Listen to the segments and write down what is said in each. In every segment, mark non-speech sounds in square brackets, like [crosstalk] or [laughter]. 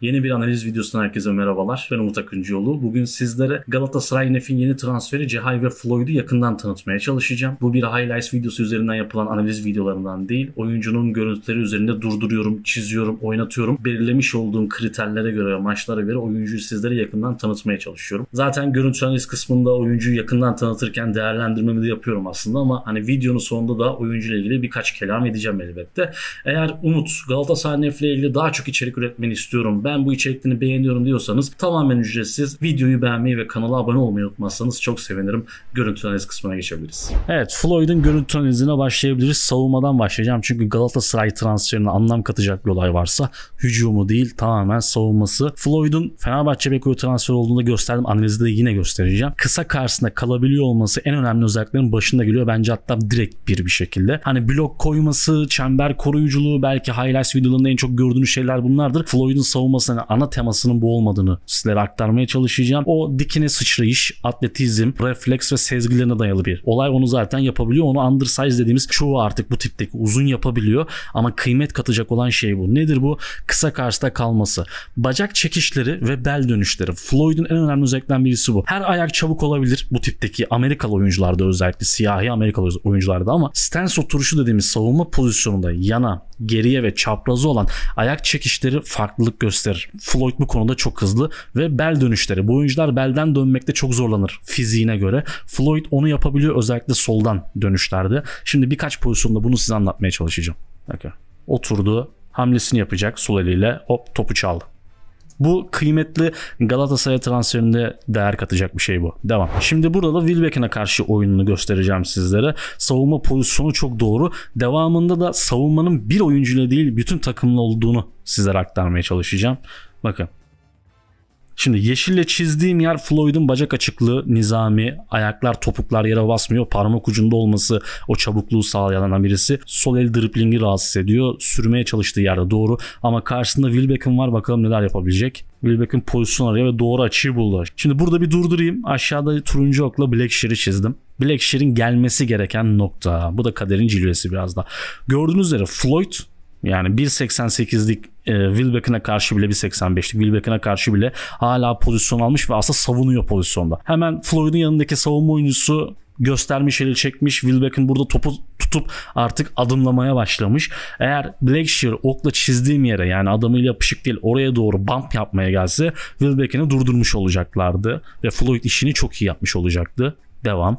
Yeni bir analiz videosundan herkese merhabalar. Ben Umut Akıncıoğlu. Bugün sizlere Galatasaray Nef'in yeni transferi Cehay ve Floyd'u yakından tanıtmaya çalışacağım. Bu bir highlights videosu üzerinden yapılan analiz videolarından değil. Oyuncunun görüntüleri üzerinde durduruyorum, çiziyorum, oynatıyorum. Belirlemiş olduğum kriterlere göre, maçlara göre oyuncuyu sizlere yakından tanıtmaya çalışıyorum. Zaten görüntü analiz kısmında oyuncuyu yakından tanıtırken değerlendirmemi de yapıyorum aslında ama hani videonun sonunda da oyuncuyla ilgili birkaç kelam edeceğim elbette. Eğer Umut Galatasaray Nef'le ilgili daha çok içerik üretmeni istiyorum ben ben bu içeriklerini beğeniyorum diyorsanız tamamen ücretsiz videoyu beğenmeyi ve kanala abone olmayı unutmazsanız çok sevinirim. Görüntü analiz kısmına geçebiliriz. Evet Floyd'un görüntü analizine başlayabiliriz. Savunmadan başlayacağım çünkü Galatasaray transferine anlam katacak bir olay varsa hücumu değil tamamen savunması. Floyd'un Fenerbahçe Beko'yu transfer olduğunda gösterdim. Analizde de yine göstereceğim. Kısa karşısında kalabiliyor olması en önemli özelliklerin başında geliyor. Bence hatta direkt bir bir şekilde. Hani blok koyması, çember koruyuculuğu belki highlights videolarında en çok gördüğünüz şeyler bunlardır. Floyd'un savunması olmasının ana temasının bu olmadığını sizlere aktarmaya çalışacağım. O dikine sıçrayış, atletizm, refleks ve sezgilerine dayalı bir olay. Onu zaten yapabiliyor. Onu undersize dediğimiz çoğu artık bu tipteki uzun yapabiliyor. Ama kıymet katacak olan şey bu. Nedir bu? Kısa karşıda kalması. Bacak çekişleri ve bel dönüşleri. Floyd'un en önemli özelliklerinden birisi bu. Her ayak çabuk olabilir bu tipteki Amerikalı oyuncularda özellikle siyahi Amerikalı oyuncularda ama stance oturuşu dediğimiz savunma pozisyonunda yana geriye ve çaprazı olan ayak çekişleri farklılık gösterir. Floyd bu konuda çok hızlı ve bel dönüşleri. Bu oyuncular belden dönmekte çok zorlanır fiziğine göre. Floyd onu yapabiliyor özellikle soldan dönüşlerde. Şimdi birkaç pozisyonda bunu size anlatmaya çalışacağım. Bakın. Oturdu, hamlesini yapacak sol eliyle hop topu çaldı. Bu kıymetli Galatasaray transferinde değer katacak bir şey bu. Devam. Şimdi burada da Wilbekin'e karşı oyununu göstereceğim sizlere. Savunma pozisyonu çok doğru. Devamında da savunmanın bir oyuncuyla değil bütün takımla olduğunu sizlere aktarmaya çalışacağım. Bakın Şimdi yeşille çizdiğim yer Floyd'un bacak açıklığı, nizami, ayaklar, topuklar yere basmıyor. Parmak ucunda olması o çabukluğu sağlayan birisi. Sol el driplingi rahatsız ediyor. Sürmeye çalıştığı yerde doğru. Ama karşısında Wilbeck'in var bakalım neler yapabilecek. Wilbeck'in pozisyon arıyor ve doğru açıyı buldu. Şimdi burada bir durdurayım. Aşağıda turuncu okla Blackshear'ı çizdim. Blackshear'in gelmesi gereken nokta. Bu da kaderin cilvesi biraz da. Gördüğünüz üzere Floyd yani 1.88'lik e, Wilbeck'ine karşı bile 1.85'lik Wilbeck'ine karşı bile hala pozisyon almış ve aslında savunuyor pozisyonda. Hemen Floyd'un yanındaki savunma oyuncusu göstermiş eli çekmiş. Wilbeck'in burada topu tutup artık adımlamaya başlamış. Eğer Blackshear okla çizdiğim yere yani adamıyla yapışık değil oraya doğru bump yapmaya gelse Wilbeck'ini durdurmuş olacaklardı. Ve Floyd işini çok iyi yapmış olacaktı. Devam.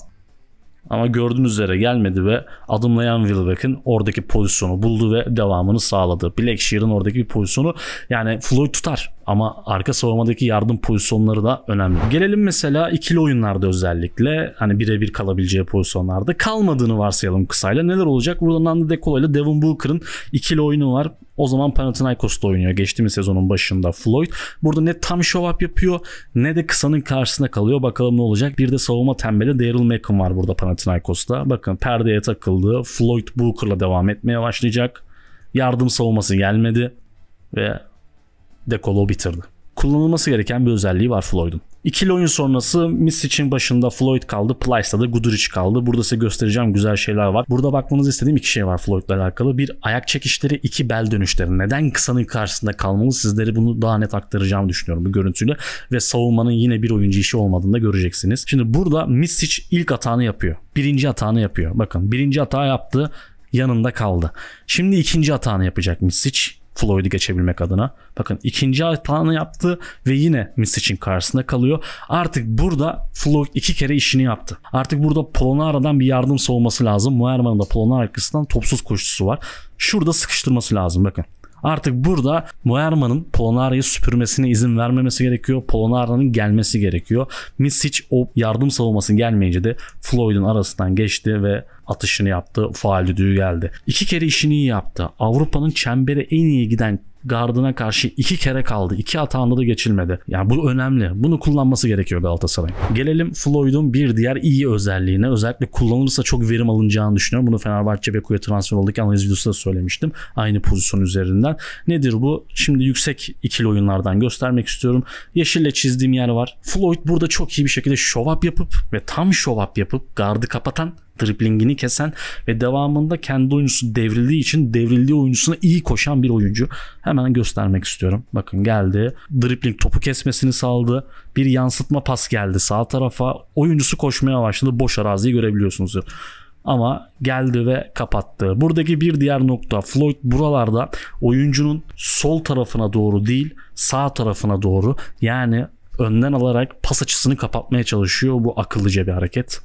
Ama gördüğünüz üzere gelmedi ve adımlayan Wilbeck'in oradaki pozisyonu buldu ve devamını sağladı. Blackshear'ın oradaki bir pozisyonu yani Floyd tutar. Ama arka savunmadaki yardım pozisyonları da önemli. Gelelim mesela ikili oyunlarda özellikle hani birebir kalabileceği pozisyonlarda kalmadığını varsayalım kısayla. Neler olacak? Burada Nando De ile Devin Booker'ın ikili oyunu var. O zaman Panathinaikos'ta oynuyor. Geçtiğimiz sezonun başında Floyd. Burada ne tam show up yapıyor ne de kısanın karşısına kalıyor. Bakalım ne olacak. Bir de savunma tembeli Daryl Macon var burada Panathinaikos'ta. Bakın perdeye takıldı. Floyd Booker'la devam etmeye başlayacak. Yardım savunması gelmedi. Ve dekolo bitirdi. Kullanılması gereken bir özelliği var Floyd'un. İkili oyun sonrası Misic'in başında Floyd kaldı, Plyce'da da Guduric kaldı. Burada size göstereceğim güzel şeyler var. Burada bakmanızı istediğim iki şey var Floyd'la alakalı. Bir ayak çekişleri, iki bel dönüşleri. Neden kısanın karşısında kalmalı? Sizlere bunu daha net aktaracağım düşünüyorum bu görüntüyle. Ve savunmanın yine bir oyuncu işi olmadığını da göreceksiniz. Şimdi burada Misic ilk hatanı yapıyor. Birinci hatanı yapıyor. Bakın birinci hata yaptı yanında kaldı. Şimdi ikinci hatanı yapacak Misic Floyd'u geçebilmek adına. Bakın ikinci hatanı yaptı ve yine için karşısında kalıyor. Artık burada Floyd iki kere işini yaptı. Artık burada Polonara'dan bir yardım savunması lazım. Muayermanın da Polonara arkasından topsuz koşusu var. Şurada sıkıştırması lazım bakın. Artık burada Moerman'ın Polonara'yı süpürmesine izin vermemesi gerekiyor. Polonara'nın gelmesi gerekiyor. Misic o yardım savunmasını gelmeyince de Floyd'un arasından geçti ve atışını yaptı. Faal düdüğü geldi. İki kere işini iyi yaptı. Avrupa'nın çembere en iyi giden gardına karşı iki kere kaldı. İki hatanda da geçilmedi. Yani bu önemli. Bunu kullanması gerekiyor Galatasaray. Gelelim Floyd'un bir diğer iyi özelliğine. Özellikle kullanılırsa çok verim alınacağını düşünüyorum. Bunu Fenerbahçe Beku'ya transfer olduktan analiz videosunda söylemiştim. Aynı pozisyon üzerinden. Nedir bu? Şimdi yüksek ikili oyunlardan göstermek istiyorum. Yeşille çizdiğim yer var. Floyd burada çok iyi bir şekilde şovap yapıp ve tam şovap yapıp gardı kapatan driblingini kesen ve devamında kendi oyuncusu devrildiği için devrildiği oyuncusuna iyi koşan bir oyuncu. Hemen göstermek istiyorum. Bakın geldi. Dribling topu kesmesini sağladı. Bir yansıtma pas geldi sağ tarafa. Oyuncusu koşmaya başladı. Boş araziyi görebiliyorsunuz. Ama geldi ve kapattı. Buradaki bir diğer nokta Floyd buralarda oyuncunun sol tarafına doğru değil sağ tarafına doğru yani önden alarak pas açısını kapatmaya çalışıyor. Bu akıllıca bir hareket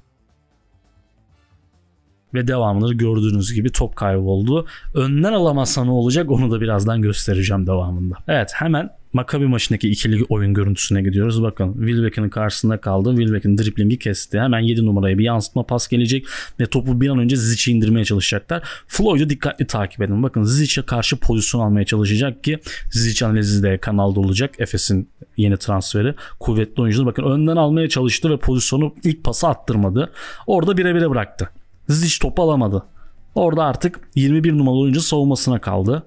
ve devamını gördüğünüz gibi top kayboldu. Önden alamazsa ne olacak onu da birazdan göstereceğim devamında. Evet hemen makabi maçındaki ikili oyun görüntüsüne gidiyoruz. Bakın Wilbeck'in karşısında kaldı. Wilbeck'in driplingi kesti. Hemen 7 numaraya bir yansıtma pas gelecek ve topu bir an önce Zic'i indirmeye çalışacaklar. Floyd'u dikkatli takip edin. Bakın Zizic'e karşı pozisyon almaya çalışacak ki Zizic analizi de kanalda olacak. Efes'in yeni transferi. Kuvvetli oyuncu. Bakın önden almaya çalıştı ve pozisyonu ilk pası attırmadı. Orada bire bire bıraktı. Zic topu alamadı. Orada artık 21 numaralı oyuncu savunmasına kaldı.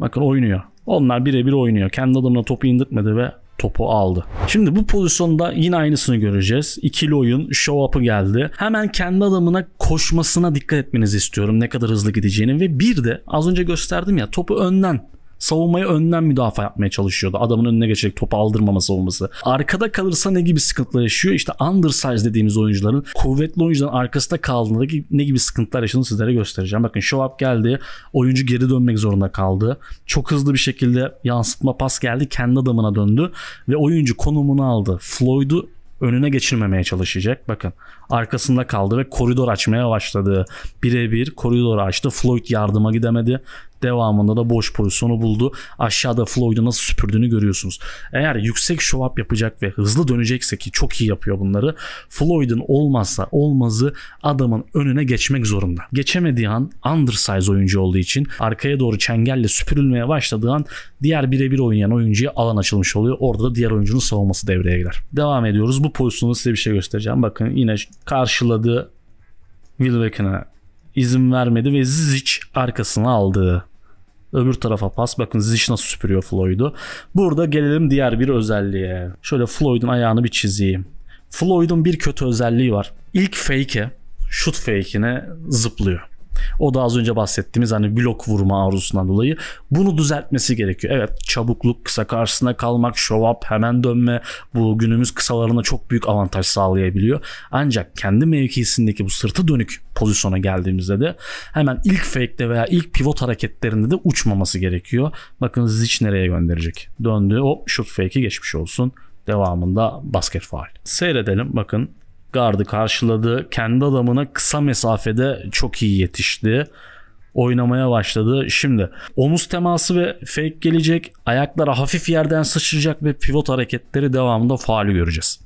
Bakın oynuyor. Onlar birebir oynuyor. Kendi adamına topu indirtmedi ve topu aldı. Şimdi bu pozisyonda yine aynısını göreceğiz. İkili oyun show up'ı geldi. Hemen kendi adamına koşmasına dikkat etmenizi istiyorum. Ne kadar hızlı gideceğini ve bir de az önce gösterdim ya topu önden savunmaya önden müdafaa yapmaya çalışıyordu. Adamın önüne geçerek topu aldırmama savunması. Arkada kalırsa ne gibi sıkıntılar yaşıyor? İşte undersize dediğimiz oyuncuların kuvvetli oyuncuların arkasında kaldığında ne gibi sıkıntılar yaşadığını sizlere göstereceğim. Bakın show up geldi. Oyuncu geri dönmek zorunda kaldı. Çok hızlı bir şekilde yansıtma pas geldi. Kendi adamına döndü ve oyuncu konumunu aldı. Floyd'u önüne geçirmemeye çalışacak. Bakın arkasında kaldı ve koridor açmaya başladı. Birebir koridor açtı. Floyd yardıma gidemedi. Devamında da boş pozisyonu buldu. Aşağıda Floyd'u nasıl süpürdüğünü görüyorsunuz. Eğer yüksek show up yapacak ve hızlı dönecekse ki çok iyi yapıyor bunları. Floyd'un olmazsa olmazı adamın önüne geçmek zorunda. Geçemediği an undersize oyuncu olduğu için arkaya doğru çengelle süpürülmeye başladığı an diğer birebir oynayan oyuncuya alan açılmış oluyor. Orada da diğer oyuncunun savunması devreye girer. Devam ediyoruz. Bu pozisyonu size bir şey göstereceğim. Bakın yine karşıladığı Will Beckham'a izin vermedi ve Zizic arkasına aldı. Öbür tarafa pas. Bakın Zizic nasıl süpürüyor Floyd'u. Burada gelelim diğer bir özelliğe. Şöyle Floyd'un ayağını bir çizeyim. Floyd'un bir kötü özelliği var. İlk fake'e, şut fake'ine zıplıyor. O da az önce bahsettiğimiz hani blok vurma arzusundan dolayı. Bunu düzeltmesi gerekiyor. Evet çabukluk, kısa karşısına kalmak, show up, hemen dönme bu günümüz kısalarına çok büyük avantaj sağlayabiliyor. Ancak kendi mevkisindeki bu sırtı dönük pozisyona geldiğimizde de hemen ilk fake'de veya ilk pivot hareketlerinde de uçmaması gerekiyor. Bakın Zic nereye gönderecek? Döndü hop shoot fake'i geçmiş olsun. Devamında basket faal. Seyredelim bakın gardı karşıladı. Kendi adamına kısa mesafede çok iyi yetişti. Oynamaya başladı. Şimdi omuz teması ve fake gelecek. Ayaklara hafif yerden sıçrayacak ve pivot hareketleri devamında faali göreceğiz.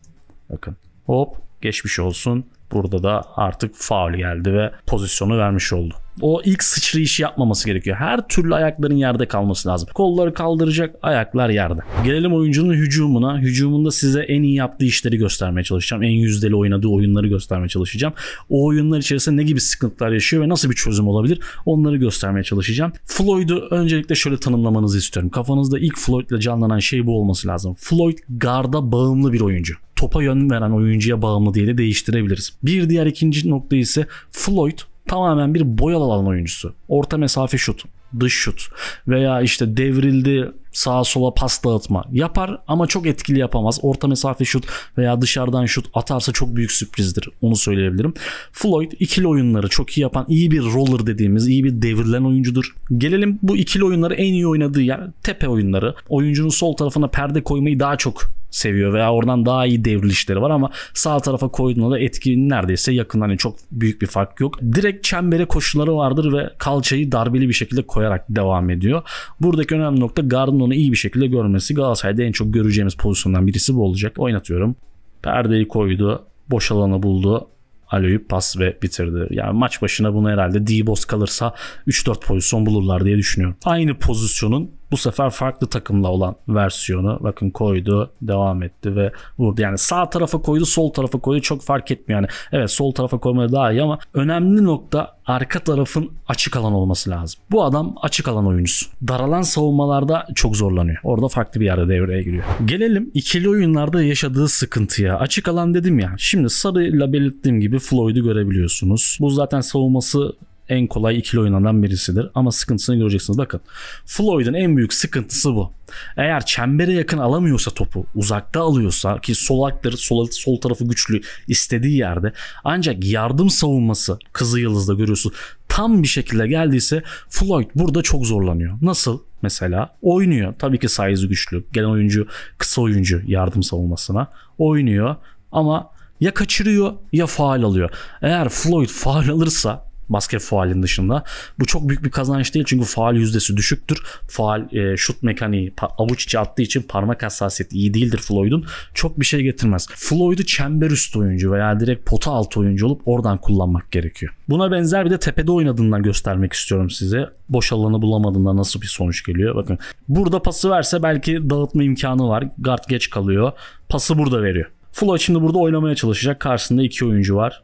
Bakın hop geçmiş olsun. Burada da artık faul geldi ve pozisyonu vermiş oldu. O ilk sıçrayışı yapmaması gerekiyor. Her türlü ayakların yerde kalması lazım. Kolları kaldıracak, ayaklar yerde. Gelelim oyuncunun hücumuna. Hücumunda size en iyi yaptığı işleri göstermeye çalışacağım. En yüzdeli oynadığı oyunları göstermeye çalışacağım. O oyunlar içerisinde ne gibi sıkıntılar yaşıyor ve nasıl bir çözüm olabilir onları göstermeye çalışacağım. Floyd'u öncelikle şöyle tanımlamanızı istiyorum. Kafanızda ilk Floyd ile canlanan şey bu olması lazım. Floyd garda bağımlı bir oyuncu topa yön veren oyuncuya bağımlı diye de değiştirebiliriz. Bir diğer ikinci nokta ise Floyd tamamen bir boyalı alan oyuncusu. Orta mesafe şut, dış şut veya işte devrildi sağa sola pas dağıtma yapar ama çok etkili yapamaz. Orta mesafe şut veya dışarıdan şut atarsa çok büyük sürprizdir. Onu söyleyebilirim. Floyd ikili oyunları çok iyi yapan iyi bir roller dediğimiz iyi bir devrilen oyuncudur. Gelelim bu ikili oyunları en iyi oynadığı yer tepe oyunları. Oyuncunun sol tarafına perde koymayı daha çok seviyor veya oradan daha iyi devrilişleri var ama sağ tarafa koyduğunda da etki neredeyse yakın hani çok büyük bir fark yok. Direkt çembere koşuları vardır ve kalçayı darbeli bir şekilde koyarak devam ediyor. Buradaki önemli nokta gardın onu iyi bir şekilde görmesi Galatasaray'da en çok göreceğimiz pozisyondan birisi bu olacak. Oynatıyorum. Perdeyi koydu. Boş alanı buldu. aloyu pas ve bitirdi. Yani maç başına bunu herhalde D-Boss kalırsa 3-4 pozisyon bulurlar diye düşünüyorum. Aynı pozisyonun bu sefer farklı takımla olan versiyonu bakın koydu devam etti ve vurdu. Yani sağ tarafa koydu sol tarafa koydu çok fark etmiyor. Yani evet sol tarafa koymaya daha iyi ama önemli nokta arka tarafın açık alan olması lazım. Bu adam açık alan oyuncusu. Daralan savunmalarda çok zorlanıyor. Orada farklı bir yerde devreye giriyor. Gelelim ikili oyunlarda yaşadığı sıkıntıya. Açık alan dedim ya. Şimdi sarıyla belirttiğim gibi Floyd'u görebiliyorsunuz. Bu zaten savunması en kolay ikili oynanan birisidir. Ama sıkıntısını göreceksiniz. Bakın Floyd'un en büyük sıkıntısı bu. Eğer çembere yakın alamıyorsa topu uzakta alıyorsa ki solaktır sol, sol tarafı güçlü istediği yerde ancak yardım savunması Kızı Yıldız'da görüyorsun tam bir şekilde geldiyse Floyd burada çok zorlanıyor. Nasıl? Mesela oynuyor. Tabii ki size güçlü. Gelen oyuncu kısa oyuncu yardım savunmasına oynuyor ama ya kaçırıyor ya faal alıyor. Eğer Floyd faal alırsa basket faalin dışında. Bu çok büyük bir kazanç değil çünkü faal yüzdesi düşüktür. Faal e, şut mekaniği avuç içi attığı için parmak hassasiyeti iyi değildir Floyd'un. Çok bir şey getirmez. Floyd'u çember üstü oyuncu veya direkt pota altı oyuncu olup oradan kullanmak gerekiyor. Buna benzer bir de tepede oynadığından göstermek istiyorum size. Boş alanı bulamadığında nasıl bir sonuç geliyor. Bakın burada pası verse belki dağıtma imkanı var. Guard geç kalıyor. Pası burada veriyor. Floyd şimdi burada oynamaya çalışacak. Karşısında iki oyuncu var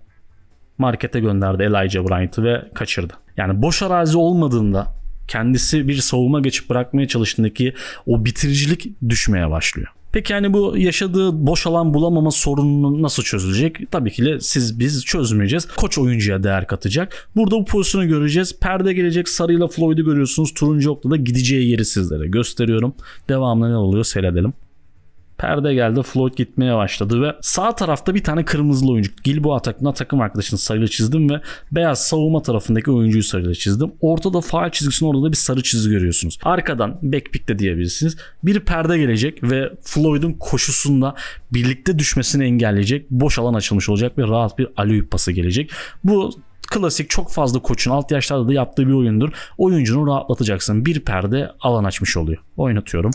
markete gönderdi Elijah Bryant'ı ve kaçırdı. Yani boş arazi olmadığında kendisi bir savunma geçip bırakmaya çalıştığındaki o bitiricilik düşmeye başlıyor. Peki yani bu yaşadığı boş alan bulamama sorununu nasıl çözülecek? Tabii ki de siz biz çözmeyeceğiz. Koç oyuncuya değer katacak. Burada bu pozisyonu göreceğiz. Perde gelecek sarıyla Floyd'u görüyorsunuz. Turuncu okta da gideceği yeri sizlere gösteriyorum. Devamlı ne oluyor seyredelim. Perde geldi. Floyd gitmeye başladı ve sağ tarafta bir tane kırmızılı oyuncu. Gilboa takımına takım arkadaşını sarıyla çizdim ve beyaz savunma tarafındaki oyuncuyu sarıyla çizdim. Ortada faal çizgisinin orada da bir sarı çizgi görüyorsunuz. Arkadan backpick de diyebilirsiniz. Bir perde gelecek ve Floyd'un koşusunda birlikte düşmesini engelleyecek. Boş alan açılmış olacak ve rahat bir alüyüp pası gelecek. Bu klasik çok fazla koçun alt yaşlarda da yaptığı bir oyundur. Oyuncunu rahatlatacaksın. Bir perde alan açmış oluyor. Oynatıyorum.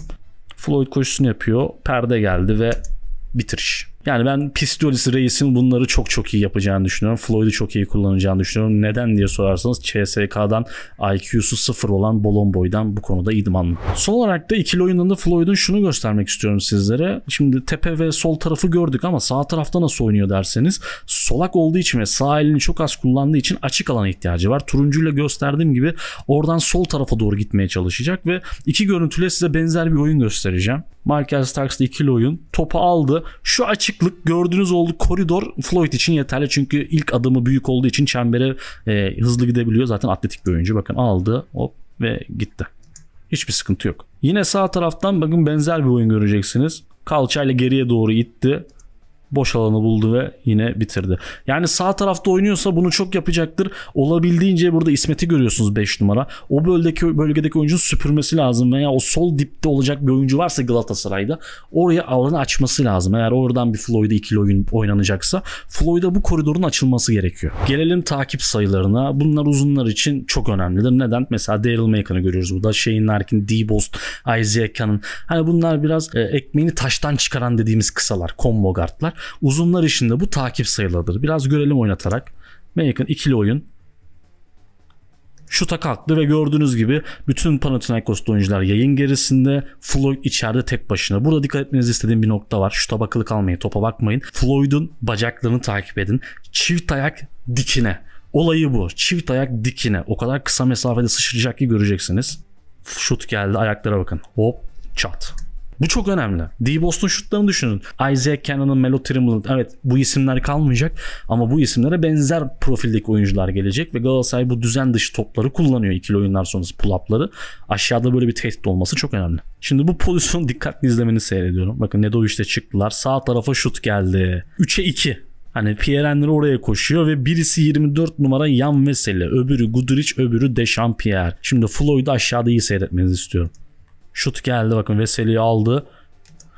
Floyd koşusunu yapıyor. Perde geldi ve bitiriş. Yani ben Pistolis Reis'in bunları çok çok iyi yapacağını düşünüyorum. Floyd'u çok iyi kullanacağını düşünüyorum. Neden diye sorarsanız CSK'dan IQ'su sıfır olan Bolomboy'dan bu konuda idmanlı. Son olarak da ikili oyununda Floyd'un şunu göstermek istiyorum sizlere. Şimdi tepe ve sol tarafı gördük ama sağ tarafta nasıl oynuyor derseniz solak olduğu için ve sağ elini çok az kullandığı için açık alana ihtiyacı var. Turuncuyla gösterdiğim gibi oradan sol tarafa doğru gitmeye çalışacak ve iki görüntüyle size benzer bir oyun göstereceğim. Michael Starks'da ikili oyun. Topu aldı. Şu açık açıklık gördüğünüz olduğu koridor Floyd için yeterli. Çünkü ilk adımı büyük olduğu için çembere e, hızlı gidebiliyor. Zaten atletik bir oyuncu. Bakın aldı hop ve gitti. Hiçbir sıkıntı yok. Yine sağ taraftan bakın benzer bir oyun göreceksiniz. Kalçayla geriye doğru itti boş alanı buldu ve yine bitirdi. Yani sağ tarafta oynuyorsa bunu çok yapacaktır. Olabildiğince burada İsmet'i görüyorsunuz 5 numara. O bölgedeki bölgedeki oyuncunun süpürmesi lazım veya o sol dipte olacak bir oyuncu varsa Galatasaray'da oraya alanı açması lazım. Eğer oradan bir Floyd'a ikili oyun oynanacaksa Floyd'a bu koridorun açılması gerekiyor. Gelelim takip sayılarına. Bunlar uzunlar için çok önemlidir. Neden? Mesela Daryl Macon'ı görüyoruz burada. Shane Larkin, D-Bost, Isaac Cannon. Hani bunlar biraz e, ekmeğini taştan çıkaran dediğimiz kısalar. Combo guardlar. Uzunlar işinde bu takip sayılırdır. Biraz görelim oynatarak. Maicon ikili oyun. Şuta kalktı ve gördüğünüz gibi bütün Panathinaikos'ta oyuncular yayın gerisinde. Floyd içeride tek başına. Burada dikkat etmenizi istediğim bir nokta var. Şuta bakılı kalmayın, topa bakmayın. Floyd'un bacaklarını takip edin. Çift ayak dikine. Olayı bu. Çift ayak dikine. O kadar kısa mesafede sıçrayacak ki göreceksiniz. Şut geldi ayaklara bakın. Hop çat. Bu çok önemli. D. Boston şutlarını düşünün. Isaiah Cannon'ın, Melo Trimmel'ın. Evet bu isimler kalmayacak ama bu isimlere benzer profildeki oyuncular gelecek ve Galatasaray bu düzen dışı topları kullanıyor ikili oyunlar sonrası pull-up'ları. Aşağıda böyle bir tehdit olması çok önemli. Şimdi bu pozisyonu [laughs] dikkatli izlemeni seyrediyorum. Bakın Nedovic'te çıktılar. Sağ tarafa şut geldi. 3'e 2. Hani Pierre oraya koşuyor ve birisi 24 numara Yan Veseli. Öbürü Guduric, öbürü Dechampierre. Şimdi Floyd'u aşağıda iyi seyretmenizi istiyorum. Şut geldi bakın Veseli'yi aldı.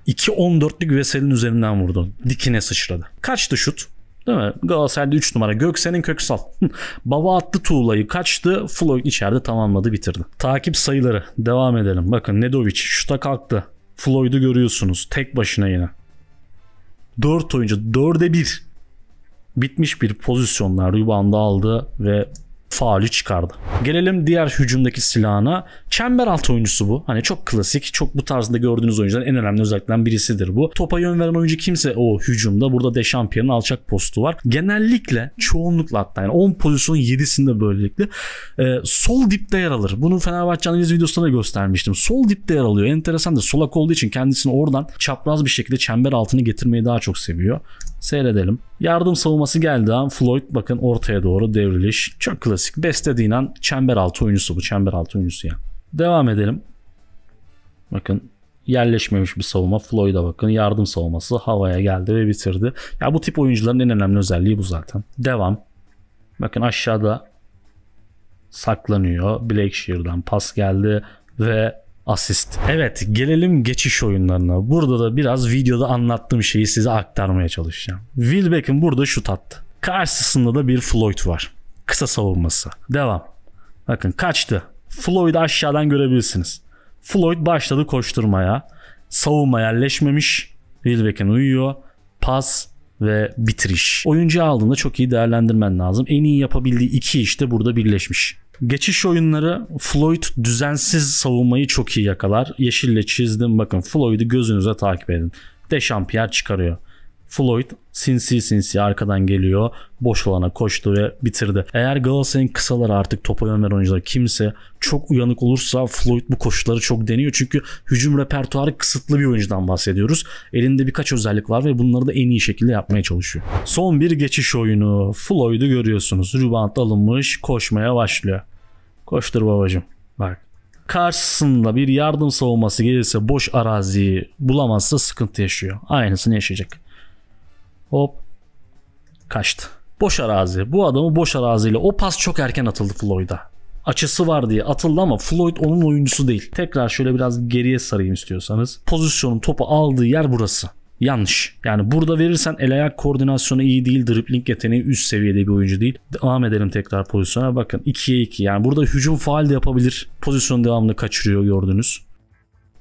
2-14'lük Veseli'nin üzerinden vurdu. Dikine sıçradı. Kaçtı şut. Değil mi? Galatasaray'da 3 numara Göksen'in Köksal. [laughs] Baba attı tuğlayı kaçtı. Floyd içeride tamamladı bitirdi. Takip sayıları devam edelim. Bakın Nedovic şuta kalktı. Floyd'u görüyorsunuz. Tek başına yine. 4 oyuncu 4'e 1. Bitmiş bir pozisyonlar rebound'ı aldı ve faulü çıkardı. Gelelim diğer hücumdaki silahına. Çember altı oyuncusu bu. Hani çok klasik. Çok bu tarzda gördüğünüz oyuncuların en önemli özelliklerinden birisidir bu. Topa yön veren oyuncu kimse o hücumda. Burada Dechampierre'in alçak postu var. Genellikle çoğunlukla hatta yani 10 pozisyonun 7'sinde böylelikle e, sol dipte yer alır. Bunu Fenerbahçe analiz videosunda da göstermiştim. Sol dipte yer alıyor. Enteresan da solak olduğu için kendisini oradan çapraz bir şekilde çember altını getirmeyi daha çok seviyor. Seyredelim. Yardım savunması geldi an Floyd bakın ortaya doğru devriliş. Çok klasik. Beslediğin an çember altı oyuncusu bu. Çember altı oyuncusu ya. Yani. Devam edelim. Bakın yerleşmemiş bir savunma. Floyd'a bakın yardım savunması havaya geldi ve bitirdi. Ya bu tip oyuncuların en önemli özelliği bu zaten. Devam. Bakın aşağıda saklanıyor. Blackshear'dan pas geldi ve asist. Evet gelelim geçiş oyunlarına. Burada da biraz videoda anlattığım şeyi size aktarmaya çalışacağım. Will Beckham burada şut attı. Karşısında da bir Floyd var. Kısa savunması. Devam. Bakın kaçtı. Floyd'u aşağıdan görebilirsiniz. Floyd başladı koşturmaya. Savunma yerleşmemiş. Will Beckham uyuyor. Pas ve bitiriş. Oyuncu aldığında çok iyi değerlendirmen lazım. En iyi yapabildiği iki işte burada birleşmiş. Geçiş oyunları Floyd düzensiz savunmayı çok iyi yakalar. Yeşille çizdim bakın Floyd'u gözünüze takip edin. Deşampiyer çıkarıyor. Floyd sinsi sinsi arkadan geliyor. Boş alana koştu ve bitirdi. Eğer Galatasaray'ın kısaları artık topa yön veren oyuncular kimse çok uyanık olursa Floyd bu koşuları çok deniyor. Çünkü hücum repertuarı kısıtlı bir oyuncudan bahsediyoruz. Elinde birkaç özellik var ve bunları da en iyi şekilde yapmaya çalışıyor. Son bir geçiş oyunu. Floyd'u görüyorsunuz. Rubant alınmış koşmaya başlıyor. Koştur babacım. Bak karşısında bir yardım savunması gelirse boş araziyi bulamazsa sıkıntı yaşıyor. Aynısını yaşayacak. Hop. Kaçtı. Boş arazi. Bu adamı boş araziyle o pas çok erken atıldı Floyd'a. Açısı var diye atıldı ama Floyd onun oyuncusu değil. Tekrar şöyle biraz geriye sarayım istiyorsanız. Pozisyonun topu aldığı yer burası. Yanlış. Yani burada verirsen el ayak koordinasyonu iyi değil. Dribbling yeteneği üst seviyede bir oyuncu değil. Devam edelim tekrar pozisyona. Bakın 2'ye 2. Yani burada hücum faal de yapabilir. Pozisyon devamını kaçırıyor gördünüz.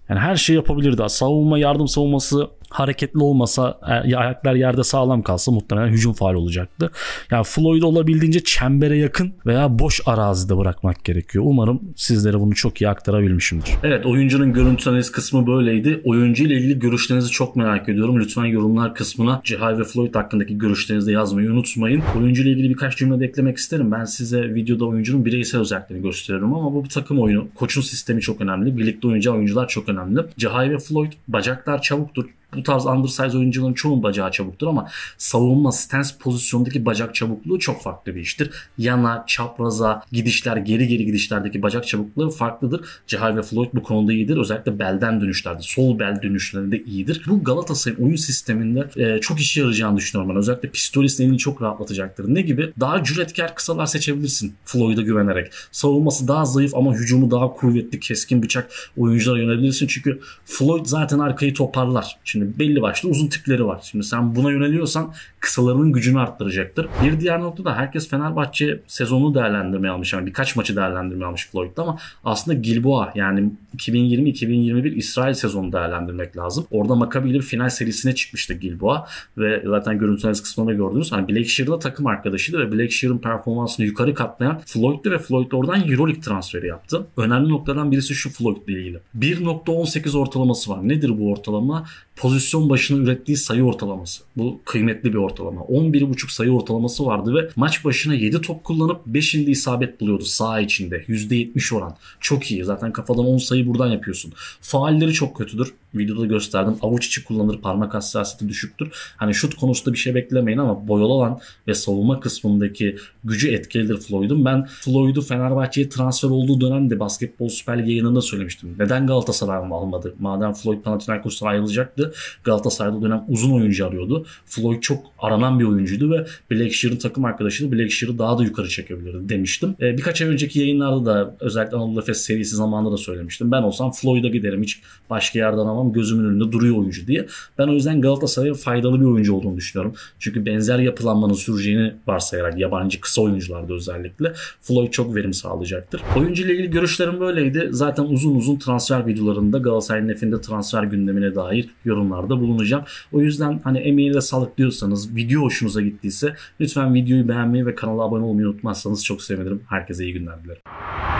Yani her şeyi yapabilirdi. Savunma yardım savunması hareketli olmasa ya ayaklar yerde sağlam kalsa muhtemelen hücum faal olacaktı. Yani Floyd olabildiğince çembere yakın veya boş arazide bırakmak gerekiyor. Umarım sizlere bunu çok iyi aktarabilmişimdir. Evet oyuncunun görüntü analiz kısmı böyleydi. Oyuncu ile ilgili görüşlerinizi çok merak ediyorum. Lütfen yorumlar kısmına Cihay ve Floyd hakkındaki görüşlerinizi yazmayı unutmayın. Oyuncu ile ilgili birkaç cümle de eklemek isterim. Ben size videoda oyuncunun bireysel özelliklerini gösteriyorum ama bu bir takım oyunu. Koçun sistemi çok önemli. Birlikte oynayacağı oyuncular çok önemli. Cihay ve Floyd bacaklar çabuktur bu tarz undersize oyuncuların çoğun bacağı çabuktur ama savunma stance pozisyondaki bacak çabukluğu çok farklı bir iştir. Yana, çapraza, gidişler, geri geri gidişlerdeki bacak çabukluğu farklıdır. Cihal ve Floyd bu konuda iyidir. Özellikle belden dönüşlerde, sol bel dönüşlerinde iyidir. Bu Galatasaray'ın oyun sisteminde e, çok işe yarayacağını düşünüyorum ben. Özellikle Pistolis'in elini çok rahatlatacaktır. Ne gibi? Daha cüretkar kısalar seçebilirsin Floyd'a güvenerek. Savunması daha zayıf ama hücumu daha kuvvetli, keskin bıçak oyunculara yönelebilirsin. Çünkü Floyd zaten arkayı toparlar. Şimdi Şimdi hani belli başlı uzun tipleri var. Şimdi sen buna yöneliyorsan kısalarının gücünü arttıracaktır. Bir diğer nokta da herkes Fenerbahçe sezonunu değerlendirmeye almış. Yani birkaç maçı değerlendirmeye almış Floyd'da ama aslında Gilboa yani 2020-2021 İsrail sezonu değerlendirmek lazım. Orada Maccabi ile final serisine çıkmıştı Gilboa ve zaten görüntüleriniz kısmında gördünüz. Hani Blackshear'da takım arkadaşıydı ve Blackshear'ın performansını yukarı katlayan Floyd'du ve Floyd oradan Euroleague transferi yaptı. Önemli noktadan birisi şu Floyd ile ilgili. 1.18 ortalaması var. Nedir bu ortalama? pozisyon başına ürettiği sayı ortalaması. Bu kıymetli bir ortalama. 11.5 sayı ortalaması vardı ve maç başına 7 top kullanıp 5'inde isabet buluyordu sağ içinde. %70 oran. Çok iyi. Zaten kafadan 10 sayı buradan yapıyorsun. Faalleri çok kötüdür videoda gösterdim. Avuç içi kullanır, parmak hassasiyeti düşüktür. Hani şut konusunda bir şey beklemeyin ama boyalı olan ve savunma kısmındaki gücü etkilidir Floyd'un. Ben Floyd'u Fenerbahçe'ye transfer olduğu dönemde basketbol süper yayınında söylemiştim. Neden Galatasaray mı almadı? Madem Floyd Panathinaikos'tan ayrılacaktı. Galatasaray'da dönem uzun oyuncu arıyordu. Floyd çok aranan bir oyuncuydu ve Blackshear'ın takım arkadaşıydı. Blackshear'ı daha da yukarı çekebilirdi demiştim. E, birkaç ay önceki yayınlarda da özellikle Anadolu Efes serisi zamanında da söylemiştim. Ben olsam Floyd'a giderim. Hiç başka yerden ama tamam gözümün önünde duruyor oyuncu diye. Ben o yüzden Galatasaray'ın faydalı bir oyuncu olduğunu düşünüyorum. Çünkü benzer yapılanmanın süreceğini varsayarak yabancı kısa oyuncularda özellikle Floyd çok verim sağlayacaktır. Oyuncu ile ilgili görüşlerim böyleydi. Zaten uzun uzun transfer videolarında Galatasaray'ın nefinde transfer gündemine dair yorumlarda bulunacağım. O yüzden hani emeğine de sağlık diyorsanız video hoşunuza gittiyse lütfen videoyu beğenmeyi ve kanala abone olmayı unutmazsanız çok sevinirim. Herkese iyi günler dilerim.